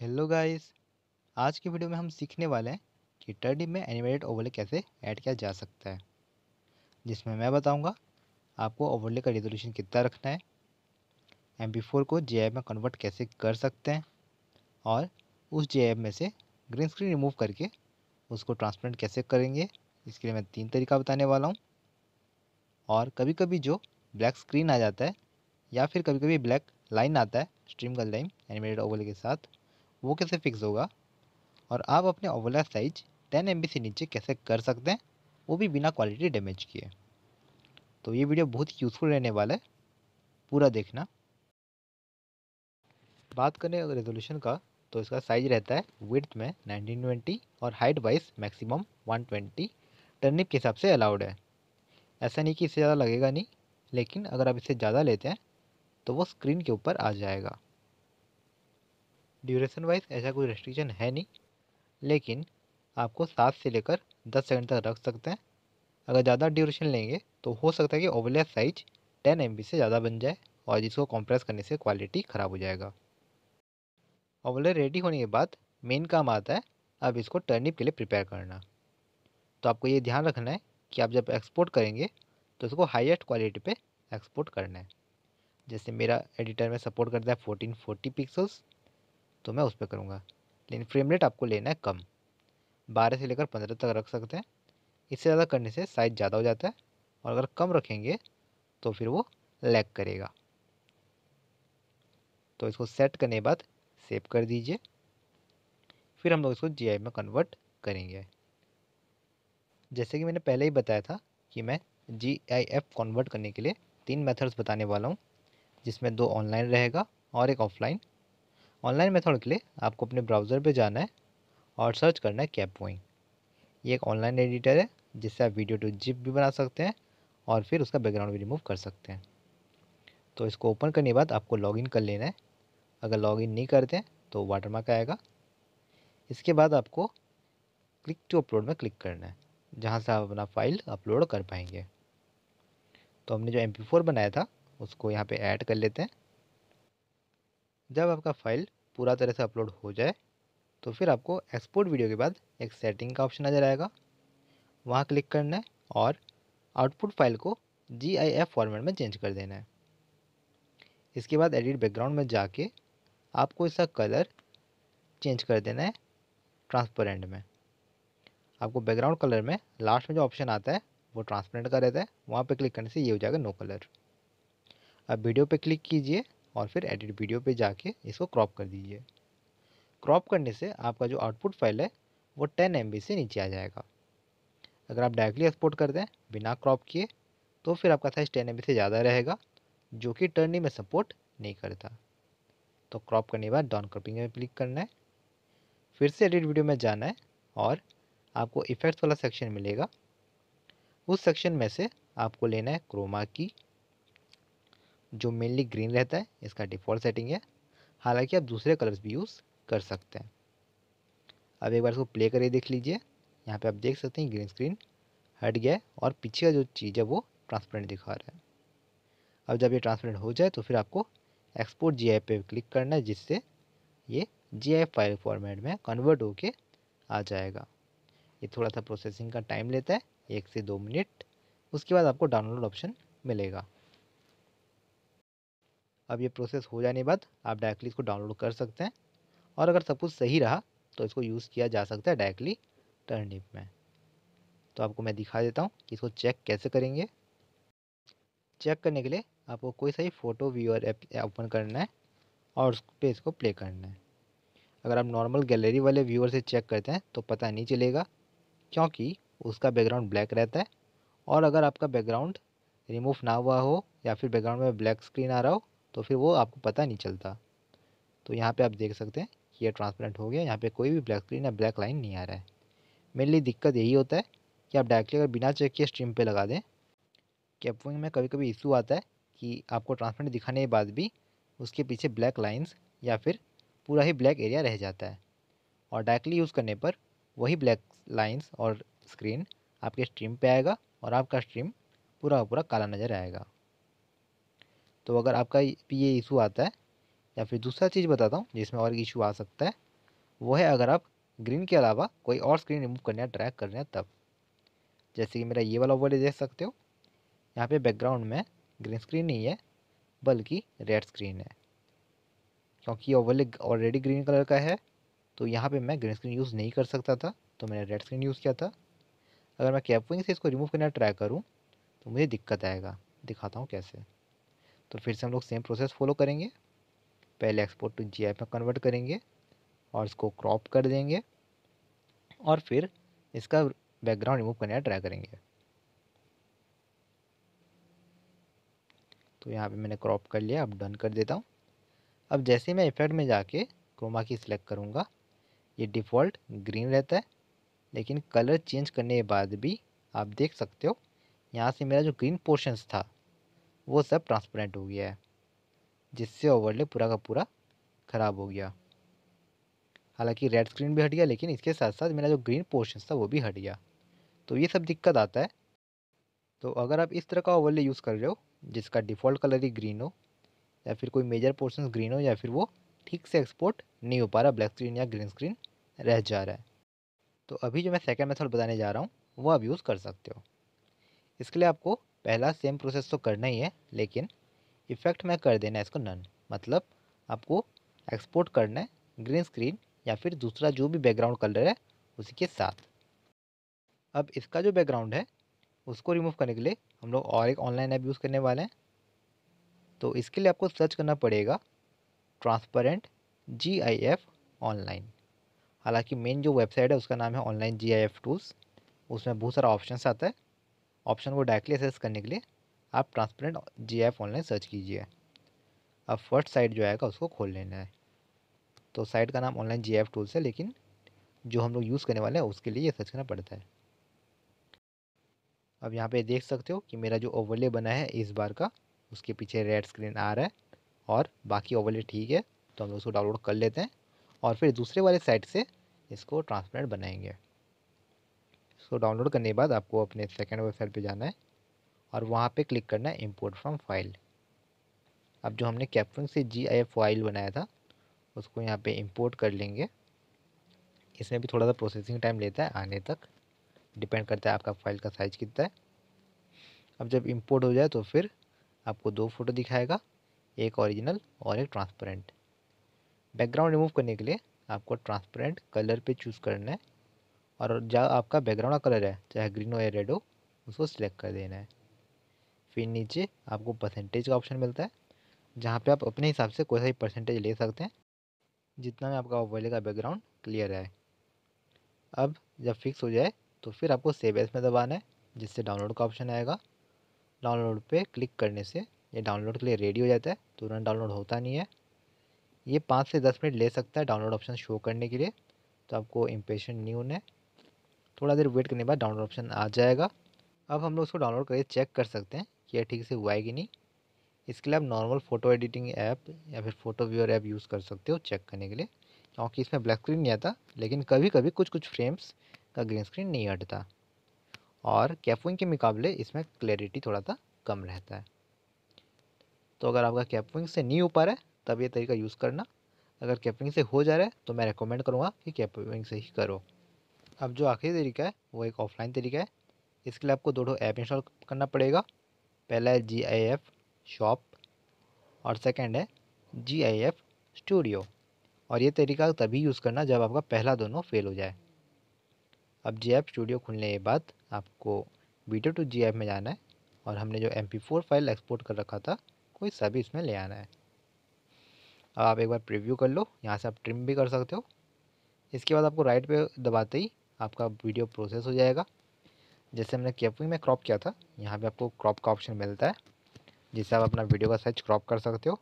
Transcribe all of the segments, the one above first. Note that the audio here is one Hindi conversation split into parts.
हेलो गाइस आज के वीडियो में हम सीखने वाले हैं कि टर्डी में एनिमेटेड ओवरले कैसे ऐड किया जा सकता है जिसमें मैं बताऊंगा आपको ओवरले का रेजोल्यूशन कितना रखना है एम को जे में कन्वर्ट कैसे कर सकते हैं और उस जे में से ग्रीन स्क्रीन रिमूव करके उसको ट्रांसप्लेंट कैसे करेंगे इसके लिए मैं तीन तरीका बताने वाला हूँ और कभी कभी जो ब्लैक स्क्रीन आ जाता है या फिर कभी कभी ब्लैक लाइन आता है स्ट्रीम का लाइन एनिमेटेड ओवरले के साथ वो कैसे फिक्स होगा और आप अपने ओवला साइज टेन एम से नीचे कैसे कर सकते हैं वो भी बिना क्वालिटी डैमेज किए तो ये वीडियो बहुत यूज़फुल रहने वाला है पूरा देखना बात करें रेजोल्यूशन का तो इसका साइज रहता है विथ में 1920 और हाइट वाइज मैक्सिमम 120 टर्निप के हिसाब से अलाउड है ऐसा नहीं कि इससे ज़्यादा लगेगा नहीं लेकिन अगर आप इससे ज़्यादा लेते हैं तो वो स्क्रीन के ऊपर आ जाएगा ड्यूरेशन वाइज ऐसा कोई रेस्ट्रिक्शन है नहीं लेकिन आपको सात से लेकर दस सेकंड तक रख सकते हैं अगर ज़्यादा ड्यूरेशन लेंगे तो हो सकता है कि ओवलिया साइज टेन एम से ज़्यादा बन जाए और जिसको कंप्रेस करने से क्वालिटी ख़राब हो जाएगा ओवलिया रेडी होने के बाद मेन काम आता है अब इसको टर्निप के लिए प्रिपेयर करना तो आपको ये ध्यान रखना है कि आप जब एक्सपोर्ट करेंगे तो इसको हाईएस्ट क्वालिटी पे एक्सपोर्ट करना है जैसे मेरा एडिटर में सपोर्ट करता है 1440 पिक्सल्स तो मैं उस पर करूँगा लेकिन फ्रेम रेट आपको लेना है कम बारह से लेकर पंद्रह तक रख सकते हैं इससे ज़्यादा करने से साइज़ ज़्यादा हो जाता है और अगर कम रखेंगे तो फिर वो लैग करेगा तो इसको सेट करने के बाद सेव कर दीजिए फिर हम लोग इसको जी में कन्वर्ट करेंगे जैसे कि मैंने पहले ही बताया था कि मैं जी आई एफ कन्वर्ट करने के लिए तीन मेथड्स बताने वाला हूँ जिसमें दो ऑनलाइन रहेगा और एक ऑफलाइन ऑनलाइन मेथड के लिए आपको अपने ब्राउज़र पे जाना है और सर्च करना है कैप वोइंग ये एक ऑनलाइन एडिटर है जिससे आप वीडियो टू जिप भी बना सकते हैं और फिर उसका बैकग्राउंड भी रिमूव कर सकते हैं तो इसको ओपन करने के बाद आपको लॉगिन कर लेना है अगर लॉगिन नहीं करते हैं तो वाटरमार्क आएगा इसके बाद आपको क्लिक टू अपलोड में क्लिक करना है जहाँ से आप अपना फाइल अपलोड कर पाएंगे तो हमने जो एम बनाया था उसको यहाँ पे ऐड कर लेते हैं जब आपका फाइल पूरा तरह से अपलोड हो जाए तो फिर आपको एक्सपोर्ट वीडियो के बाद एक सेटिंग का ऑप्शन नज़र आएगा वहाँ क्लिक करना है और आउटपुट फाइल को जी फॉर्मेट में चेंज कर देना है इसके बाद एडिट बैकग्राउंड में जाके आपको इसका कलर चेंज कर देना है ट्रांसपेरेंट में आपको बैकग्राउंड कलर में लास्ट में जो ऑप्शन आता है वो ट्रांसपेरेंट का रहता है वहाँ पे क्लिक करने से ये हो जाएगा नो कलर अब वीडियो पे क्लिक कीजिए और फिर एडिट वीडियो पे जाके इसको क्रॉप कर दीजिए क्रॉप करने से आपका जो आउटपुट फाइल है वो टेन एम से नीचे आ जाएगा अगर आप डायरेक्टली एक्सपोर्ट कर दें बिना क्रॉप किए तो फिर आपका साइज़ टेन एम से ज़्यादा रहेगा जो कि टर्निंग में सपोर्ट नहीं करता तो क्रॉप करने के बाद डाउन क्रॉपिंग में क्लिक करना है फिर से एडिट वीडियो में जाना है और आपको इफ़ेक्ट्स वाला सेक्शन मिलेगा उस सेक्शन में से आपको लेना है क्रोमा की जो मेनली ग्रीन रहता है इसका डिफ़ॉल्ट सेटिंग है हालांकि आप दूसरे कलर्स भी यूज़ कर सकते हैं अब एक बार इसको प्ले करके देख लीजिए यहाँ पे आप देख सकते हैं ग्रीन स्क्रीन हट गया है और पीछे का जो चीज़ है वो ट्रांसपेरेंट दिखा रहा है अब जब ये ट्रांसपेरेंट हो जाए तो फिर आपको एक्सपोर्ट जी आई पे क्लिक करना है जिससे ये जी आई फाइल फॉर्मेट में कन्वर्ट होके आ जाएगा ये थोड़ा सा प्रोसेसिंग का टाइम लेता है एक से दो मिनट उसके बाद आपको डाउनलोड ऑप्शन मिलेगा अब ये प्रोसेस हो जाने के बाद आप डायरेक्टली इसको डाउनलोड कर सकते हैं और अगर सब कुछ सही रहा तो इसको यूज़ किया जा सकता है डायरेक्टली टर्निप में तो आपको मैं दिखा देता हूँ कि इसको चेक कैसे करेंगे चेक करने के लिए आपको कोई सही फ़ोटो व्यूअर ऐप ओपन करना है और उस पर इसको प्ले करना है अगर आप नॉर्मल गैलरी वाले व्यूअर से चेक करते हैं तो पता नहीं चलेगा क्योंकि उसका बैकग्राउंड ब्लैक रहता है और अगर आपका बैकग्राउंड रिमूव ना हुआ हो या फिर बैकग्राउंड में ब्लैक स्क्रीन आ रहा हो तो फिर वो आपको पता नहीं चलता तो यहाँ पे आप देख सकते हैं कि ये ट्रांसपेरेंट हो गया यहाँ पे कोई भी ब्लैक स्क्रीन या ब्लैक लाइन नहीं आ रहा है मेनली दिक्कत यही होता है कि आप डायरेक्टली अगर बिना चेक किए स्ट्रीम पे लगा दें कैपविंग में कभी कभी इशू आता है कि आपको ट्रांसपेरेंट दिखाने के बाद भी उसके पीछे ब्लैक लाइन्स या फिर पूरा ही ब्लैक एरिया रह जाता है और डायरेक्टली यूज़ करने पर वही ब्लैक लाइन्स और स्क्रीन आपके स्ट्रीम पे आएगा और आपका स्ट्रीम पूरा पूरा काला नज़र आएगा तो अगर आपका ये इशू आता है या फिर दूसरा चीज़ बताता हूँ जिसमें और इशू आ सकता है वो है अगर आप ग्रीन के अलावा कोई और स्क्रीन रिमूव करने या ट्रैक करने तब जैसे कि मेरा ये वाला ओवर देख सकते हो यहाँ पे बैकग्राउंड में ग्रीन स्क्रीन नहीं है बल्कि रेड स्क्रीन है क्योंकि ओवरले ऑलरेडी ग्रीन कलर का है तो यहाँ पे मैं ग्रीन स्क्रीन यूज़ नहीं कर सकता था तो मैंने रेड स्क्रीन यूज़ किया था अगर मैं कैपिंग से इसको रिमूव करना ट्राई करूँ तो मुझे दिक्कत आएगा दिखाता हूँ कैसे तो फिर से हम लोग सेम प्रोसेस फॉलो करेंगे पहले एक्सपोर्ट टू जी में कन्वर्ट करेंगे और इसको क्रॉप कर देंगे और फिर इसका बैकग्राउंड रिमूव करने का ट्राई करेंगे तो यहाँ पे मैंने क्रॉप कर लिया अब डन कर देता हूँ अब जैसे मैं इफेक्ट में जाके क्रोमा की सिलेक्ट करूँगा ये डिफ़ॉल्ट ग्रीन रहता है लेकिन कलर चेंज करने के बाद भी आप देख सकते हो यहाँ से मेरा जो ग्रीन पोर्शंस था वो सब ट्रांसपेरेंट हो गया है जिससे ओवरले पूरा का पूरा ख़राब हो गया हालांकि रेड स्क्रीन भी हट गया लेकिन इसके साथ साथ मेरा जो ग्रीन पोर्शन था वो भी हट गया तो ये सब दिक्कत आता है तो अगर आप इस तरह का ओवरले यूज़ कर रहे हो जिसका डिफ़ॉल्ट कलर ही ग्रीन हो या फिर कोई मेजर पोर्शन ग्रीन हो या फिर वो ठीक से एक्सपोर्ट नहीं हो पा रहा ब्लैक स्क्रीन या ग्रीन स्क्रीन रह जा रहा है तो अभी जो मैं सेकेंड मेथड बताने जा रहा हूँ वो आप यूज़ कर सकते हो इसके लिए आपको पहला सेम प्रोसेस तो करना ही है लेकिन इफ़ेक्ट में कर देना है इसको नन मतलब आपको एक्सपोर्ट करना है ग्रीन स्क्रीन या फिर दूसरा जो भी बैकग्राउंड कलर है उसी के साथ अब इसका जो बैकग्राउंड है उसको रिमूव करने के लिए हम लोग और एक ऑनलाइन ऐप यूज़ करने वाले हैं तो इसके लिए आपको सर्च करना पड़ेगा transparent G I F online हालांकि मेन जो वेबसाइट है उसका नाम है online G I F tools उसमें बहुत सारा ऑप्शन आता है ऑप्शन को डायरेक्टली एक्सेस करने के लिए आप transparent G F online search कीजिए अब फर्स्ट साइट जो आएगा उसको खोल लेना है तो साइट का नाम ऑनलाइन जी एफ टूल्स है लेकिन जो हम लोग यूज़ करने वाले हैं उसके लिए ये सर्च करना पड़ता है अब यहाँ पे देख सकते हो कि मेरा जो ओवरले बना है इस बार का उसके पीछे रेड स्क्रीन आ रहा है और बाकी ओवरले ठीक है तो हम लोग उसको डाउनलोड कर लेते हैं और फिर दूसरे वाले साइट से इसको ट्रांसपेरेंट बनाएंगे सो डाउनलोड करने के बाद आपको अपने सेकेंड वेबसाइट पर जाना है और वहाँ पर क्लिक करना है इम्पोर्ट फ्रॉम फाइल अब जो हमने कैप्टन से जी आई एफ फाइल बनाया था उसको यहाँ पे इंपोर्ट कर लेंगे इसमें भी थोड़ा सा प्रोसेसिंग टाइम लेता है आने तक डिपेंड करता है आपका फाइल का साइज़ कितना है अब जब इंपोर्ट हो जाए तो फिर आपको दो फ़ोटो दिखाएगा एक ओरिजिनल और एक ट्रांसपेरेंट बैकग्राउंड रिमूव करने के लिए आपको ट्रांसपेरेंट कलर पे चूज़ करना है और जहाँ आपका बैकग्राउंड का कलर है चाहे ग्रीन हो या रेड हो उसको सिलेक्ट कर देना है फिर नीचे आपको परसेंटेज का ऑप्शन मिलता है जहाँ पे आप अपने हिसाब से कोई सा भी परसेंटेज ले सकते हैं जितना में आपका वाले का बैकग्राउंड क्लियर है अब जब फिक्स हो जाए तो फिर आपको सेव एस में दबाना है जिससे डाउनलोड का ऑप्शन आएगा डाउनलोड पे क्लिक करने से ये डाउनलोड के लिए रेडी हो जाता है तुरंत डाउनलोड होता नहीं है ये पाँच से दस मिनट ले सकता है डाउनलोड ऑप्शन शो करने के लिए तो आपको इम्पेशन नहीं होना है थोड़ा देर वेट करने के बाद डाउनलोड ऑप्शन आ जाएगा अब हम लोग उसको डाउनलोड करके चेक कर सकते हैं कि यह ठीक से हुआ है कि नहीं इसके लिए आप नॉर्मल फ़ोटो एडिटिंग ऐप या फिर फोटो व्यूअर ऐप यूज़ कर सकते हो चेक करने के लिए क्योंकि इसमें ब्लैक स्क्रीन नहीं आता लेकिन कभी कभी कुछ कुछ फ्रेम्स का ग्रीन स्क्रीन नहीं हटता और कैपविंग के मुकाबले इसमें क्लैरिटी थोड़ा सा कम रहता है तो अगर आपका कैपविंग से नहीं हो पा रहा है तब ये तरीका यूज़ करना अगर कैपविंग से हो जा रहा है तो मैं रिकमेंड करूँगा कि कैपविंग से ही करो अब जो आखिरी तरीका है वो एक ऑफलाइन तरीका है इसके लिए आपको दो ऐप इंस्टॉल करना पड़ेगा पहला है जी आई एफ शॉप और सेकंड है जी आई एफ स्टूडियो और ये तरीका तभी यूज़ करना जब आपका पहला दोनों फेल हो जाए अब जी एफ स्टूडियो खुलने के बाद आपको वीडियो टू जी एफ में जाना है और हमने जो M P four file export कर रखा था कोई सभी इसमें ले आना है अब आप एक बार प्रिव्यू कर लो यहाँ से आप ट्रिम भी कर सकते हो इसके बाद आपको राइट पे दबाते ही आपका वीडियो प्रोसेस हो जाएगा जैसे हमने कैपिंग में क्रॉप किया था यहाँ पे आपको क्रॉप का ऑप्शन मिलता है जिससे आप अपना वीडियो का साइज क्रॉप कर सकते हो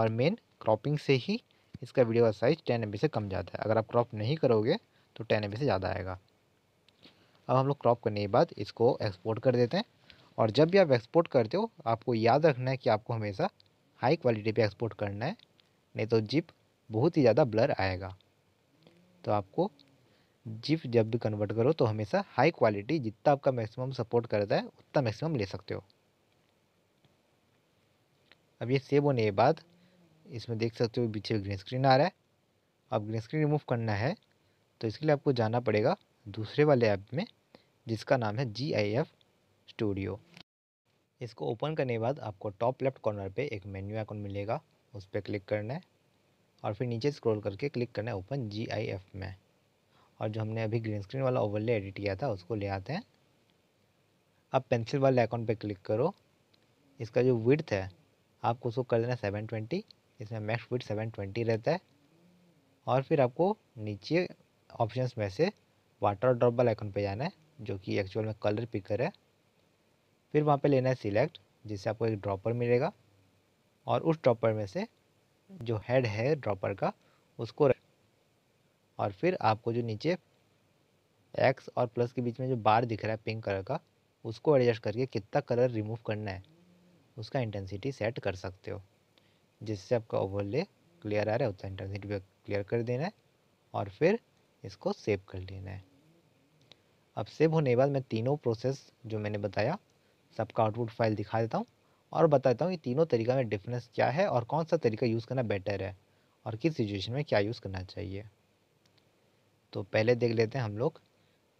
और मेन क्रॉपिंग से ही इसका वीडियो का साइज़ टेन एम से कम जाता है अगर आप क्रॉप नहीं करोगे तो टेन एम से ज़्यादा आएगा अब हम लोग क्रॉप करने के बाद इसको एक्सपोर्ट कर देते हैं और जब भी आप एक्सपोर्ट करते हो आपको याद रखना है कि आपको हमेशा हाई क्वालिटी पर एक्सपोर्ट करना है नहीं तो जिप बहुत ही ज़्यादा ब्लर आएगा तो आपको जिप जब भी कन्वर्ट करो तो हमेशा हाई क्वालिटी जितना आपका मैक्सिमम सपोर्ट करता है उतना मैक्सिमम ले सकते हो अब ये सेव होने के बाद इसमें देख सकते हो पीछे ग्रीन स्क्रीन आ रहा है अब ग्रीन स्क्रीन रिमूव करना है तो इसके लिए आपको जाना पड़ेगा दूसरे वाले ऐप में जिसका नाम है जी आई एफ स्टूडियो इसको ओपन करने के बाद आपको टॉप लेफ्ट कॉर्नर पे एक मेन्यू आइकन मिलेगा उस पर क्लिक करना है और फिर नीचे स्क्रॉल करके क्लिक करना है ओपन जी आई एफ में और जो हमने अभी ग्रीन स्क्रीन वाला ओवरले एडिट किया था उसको ले आते हैं अब पेंसिल वाले आइकॉन पे क्लिक करो इसका जो विड्थ है आपको उसको कर देना सेवन ट्वेंटी इसमें मैक्स विड सेवन ट्वेंटी रहता है और फिर आपको नीचे ऑप्शंस में से वाटर ड्रॉप वाला अकाउंट पे जाना है जो कि एक्चुअल में कलर पिकर है फिर वहाँ पे लेना है सिलेक्ट जिससे आपको एक ड्रॉपर मिलेगा और उस ड्रॉपर में से जो हेड है ड्रॉपर का उसको और फिर आपको जो नीचे एक्स और प्लस के बीच में जो बार दिख रहा है पिंक कलर का उसको एडजस्ट करके कितना कलर रिमूव करना है उसका इंटेंसिटी सेट कर सकते हो जिससे आपका ओवरले क्लियर आ रहा है उतना इंटेंसिटी भी क्लियर कर देना है और फिर इसको सेव कर लेना है अब सेव होने के बाद मैं तीनों प्रोसेस जो मैंने बताया सबका आउटपुट फाइल दिखा देता हूँ और बताता हूँ कि तीनों तरीका में डिफरेंस क्या है और कौन सा तरीका यूज़ करना बेटर है और किस सिचुएशन में क्या यूज़ करना चाहिए तो पहले देख लेते हैं हम लोग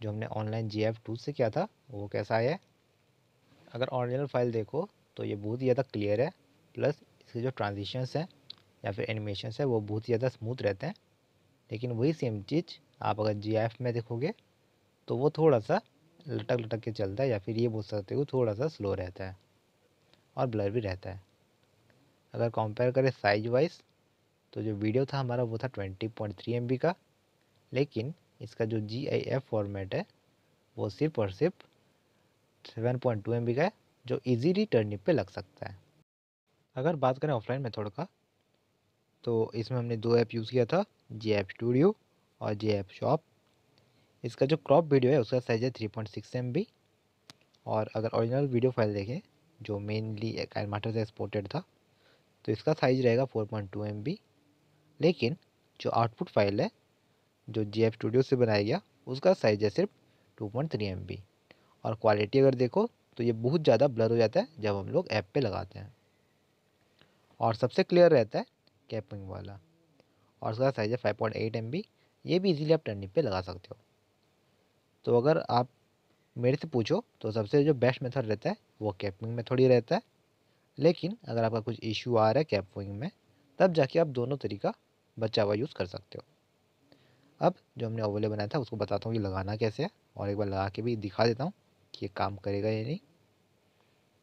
जो हमने ऑनलाइन जी एफ टू से किया था वो कैसा आया अगर ऑरिजिनल फाइल देखो तो ये बहुत ही ज़्यादा क्लियर है प्लस इसके जो ट्रांजिशंस हैं या फिर एनिमेशन है वो बहुत ही ज़्यादा स्मूथ रहते हैं लेकिन वही सेम चीज़ आप अगर जी एफ में देखोगे तो वो थोड़ा सा लटक लटक के चलता है या फिर ये बोल सकते हो थोड़ा सा स्लो रहता है और ब्लर भी रहता है अगर कंपेयर करें साइज वाइज तो जो वीडियो था हमारा वो था twenty point three M B का लेकिन इसका जो जी आई एफ फॉर्मेट है वो सिर्फ और सिर्फ सेवन पॉइंट टू एम का है जो ईजीली टर्निप पे लग सकता है अगर बात करें ऑफलाइन मेथड का तो इसमें हमने दो ऐप यूज़ किया था जे एफ स्टूडियो और जे एफ शॉप इसका जो क्रॉप वीडियो है उसका साइज है three point six M B और अगर ओरिजिनल वीडियो फाइल देखें जो मेनली कैलमाटर से एक्सपोर्टेड था तो इसका साइज रहेगा four point two M B लेकिन जो आउटपुट फाइल है जो जी एफ स्टूडियो से बनाया गया उसका साइज़ है सिर्फ two point three M B और क्वालिटी अगर देखो तो ये बहुत ज़्यादा ब्लर हो जाता है जब हम लोग ऐप पे लगाते हैं और सबसे क्लियर रहता है कैपिंग वाला और उसका साइज़ है five point eight M B ये भी इजीली आप टर्निंग पे लगा सकते हो तो अगर आप मेरे से पूछो तो सबसे जो बेस्ट मेथड रहता है वो कैपिंग में थोड़ी रहता है लेकिन अगर आपका कुछ इशू आ रहा है कैपिंग में तब जाके आप दोनों तरीका बचा हुआ यूज़ कर सकते हो अब जो हमने ओवले बनाया था उसको बताता हूँ कि लगाना कैसे है और एक बार लगा के भी दिखा देता हूँ कि ये काम करेगा या नहीं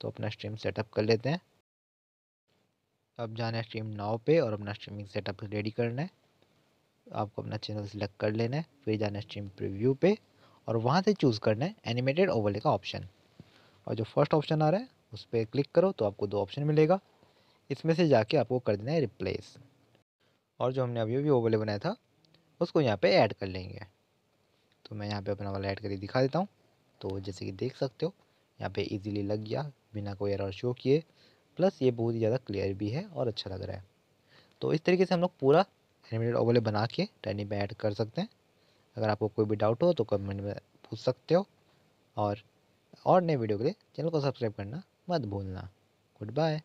तो अपना स्ट्रीम सेटअप कर लेते हैं अब जाना है स्ट्रीम नाव पे और अपना स्ट्रीमिंग सेटअप रेडी करना है आपको अपना चैनल सेलेक्ट कर लेना है फिर जाना है स्ट्रीम प्रिव्यू पे और वहाँ से चूज़ करना है एनिमेटेड ओवले का ऑप्शन और जो फर्स्ट ऑप्शन आ रहा है उस पर क्लिक करो तो आपको दो ऑप्शन मिलेगा इसमें से जाके आपको कर देना है रिप्लेस और जो हमने अभी अभी ओवले बनाया था उसको यहाँ पे ऐड कर लेंगे तो मैं यहाँ पे अपना वाला ऐड करके दिखा देता हूँ तो जैसे कि देख सकते हो यहाँ पे इजीली लग गया बिना कोई एरर शो किए प्लस ये बहुत ही ज़्यादा क्लियर भी है और अच्छा लग रहा है तो इस तरीके से हम लोग पूरा एनिमेटेड ओवले बना के ट्रेनिंग में ऐड कर सकते हैं अगर आपको कोई भी डाउट हो तो कमेंट में पूछ सकते हो और और नए वीडियो के लिए चैनल को सब्सक्राइब करना मत भूलना गुड बाय